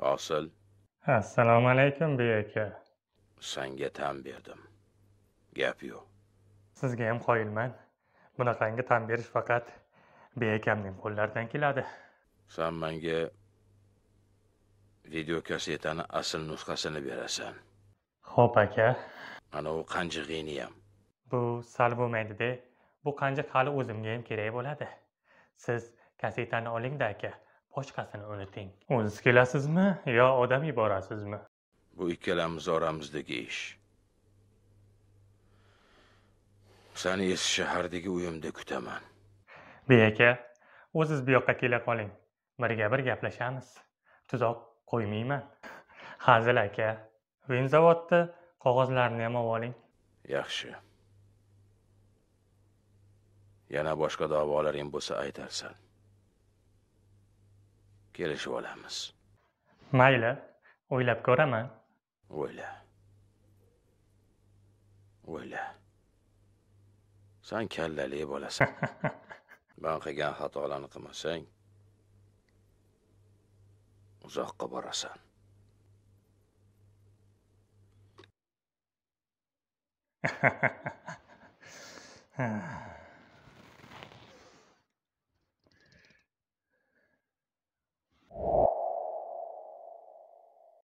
Osil. Assalomu alaykum, biya aka. Senga tan berdim. Gap yo'q. Sizga ham qoyilman. Bunaqangi tan berish faqat biya akamning qo'llaridan keladi. Sen menga video kassetani asl nusxasini berasan. Xo'p aka. Mana u qanjig'ingni ham. Bu sal bo'lmaydi-da. Bu qanjiq hali o'zimga ham kerak bo'ladi. Siz kassetani oling-da aka. boshqasini unuting o'ziz kelasizmi yo odam yuborasizmi bu ikkalamiz oramizdagi ish sani esi shahardagi uyimda kutaman be aka o'ziz bu yoqqa kela qoling birga bir gaplashamiz tuzoq qo'ymayman hazil aka vinzavodni qog'ozlarni ham oling yaxshi yana boshqa davolaring bo'lsa aytarsan kelishib olamiz mayli o'ylab ko'raman o'yla o'yla san kallali bolasan man qilgan xatolarni qilmasang uzoqqa borasan ha